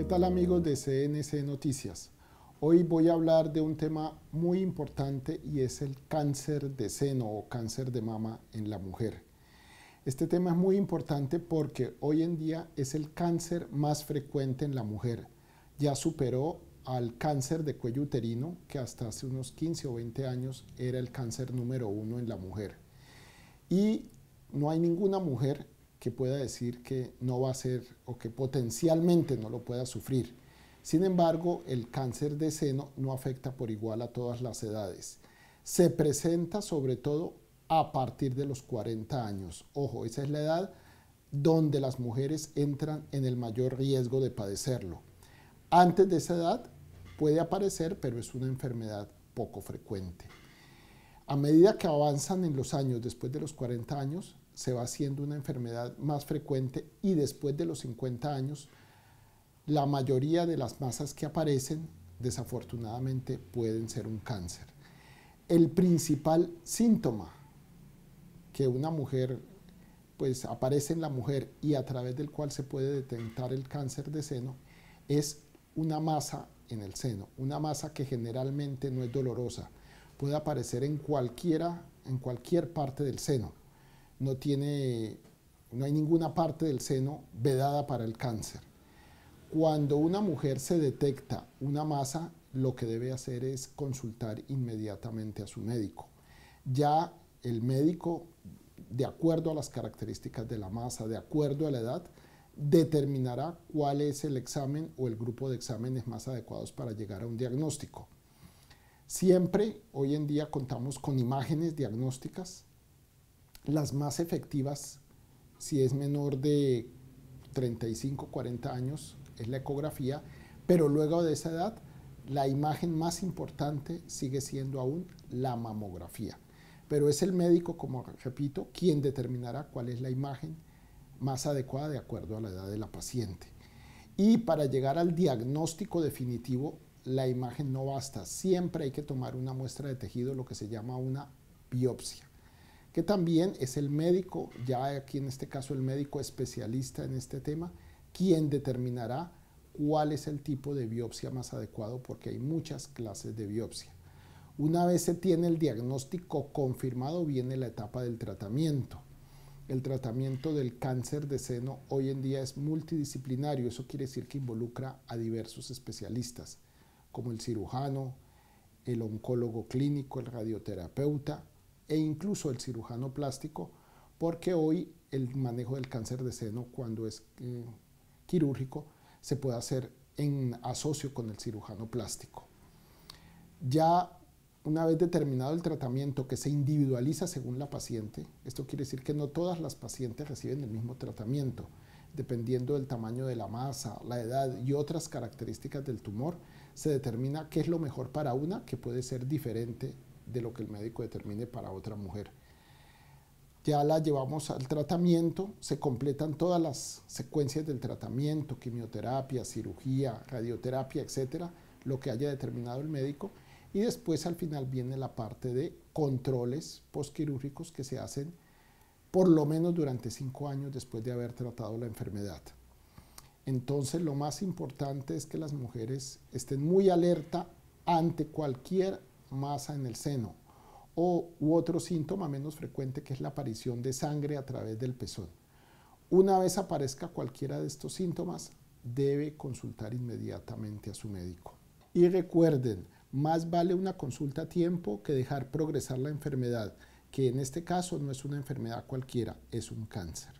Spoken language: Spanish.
¿Qué tal amigos de CNC Noticias? Hoy voy a hablar de un tema muy importante y es el cáncer de seno o cáncer de mama en la mujer. Este tema es muy importante porque hoy en día es el cáncer más frecuente en la mujer. Ya superó al cáncer de cuello uterino, que hasta hace unos 15 o 20 años era el cáncer número uno en la mujer. Y no hay ninguna mujer que pueda decir que no va a ser o que potencialmente no lo pueda sufrir. Sin embargo, el cáncer de seno no afecta por igual a todas las edades. Se presenta sobre todo a partir de los 40 años. Ojo, esa es la edad donde las mujeres entran en el mayor riesgo de padecerlo. Antes de esa edad puede aparecer, pero es una enfermedad poco frecuente. A medida que avanzan en los años después de los 40 años, se va haciendo una enfermedad más frecuente y después de los 50 años, la mayoría de las masas que aparecen desafortunadamente pueden ser un cáncer. El principal síntoma que una mujer, pues aparece en la mujer y a través del cual se puede detectar el cáncer de seno es una masa en el seno, una masa que generalmente no es dolorosa, puede aparecer en cualquiera, en cualquier parte del seno no tiene, no hay ninguna parte del seno vedada para el cáncer. Cuando una mujer se detecta una masa, lo que debe hacer es consultar inmediatamente a su médico. Ya el médico, de acuerdo a las características de la masa, de acuerdo a la edad, determinará cuál es el examen o el grupo de exámenes más adecuados para llegar a un diagnóstico. Siempre, hoy en día, contamos con imágenes diagnósticas las más efectivas, si es menor de 35, 40 años, es la ecografía, pero luego de esa edad, la imagen más importante sigue siendo aún la mamografía. Pero es el médico, como repito, quien determinará cuál es la imagen más adecuada de acuerdo a la edad de la paciente. Y para llegar al diagnóstico definitivo, la imagen no basta. Siempre hay que tomar una muestra de tejido, lo que se llama una biopsia que también es el médico, ya aquí en este caso el médico especialista en este tema, quien determinará cuál es el tipo de biopsia más adecuado porque hay muchas clases de biopsia. Una vez se tiene el diagnóstico confirmado, viene la etapa del tratamiento. El tratamiento del cáncer de seno hoy en día es multidisciplinario, eso quiere decir que involucra a diversos especialistas, como el cirujano, el oncólogo clínico, el radioterapeuta, e incluso el cirujano plástico, porque hoy el manejo del cáncer de seno cuando es eh, quirúrgico se puede hacer en asocio con el cirujano plástico. Ya una vez determinado el tratamiento que se individualiza según la paciente, esto quiere decir que no todas las pacientes reciben el mismo tratamiento, dependiendo del tamaño de la masa, la edad y otras características del tumor, se determina qué es lo mejor para una que puede ser diferente de lo que el médico determine para otra mujer. Ya la llevamos al tratamiento, se completan todas las secuencias del tratamiento, quimioterapia, cirugía, radioterapia, etcétera, lo que haya determinado el médico. Y después al final viene la parte de controles postquirúrgicos que se hacen por lo menos durante cinco años después de haber tratado la enfermedad. Entonces lo más importante es que las mujeres estén muy alerta ante cualquier masa en el seno, o, u otro síntoma menos frecuente que es la aparición de sangre a través del pezón. Una vez aparezca cualquiera de estos síntomas, debe consultar inmediatamente a su médico. Y recuerden, más vale una consulta a tiempo que dejar progresar la enfermedad, que en este caso no es una enfermedad cualquiera, es un cáncer.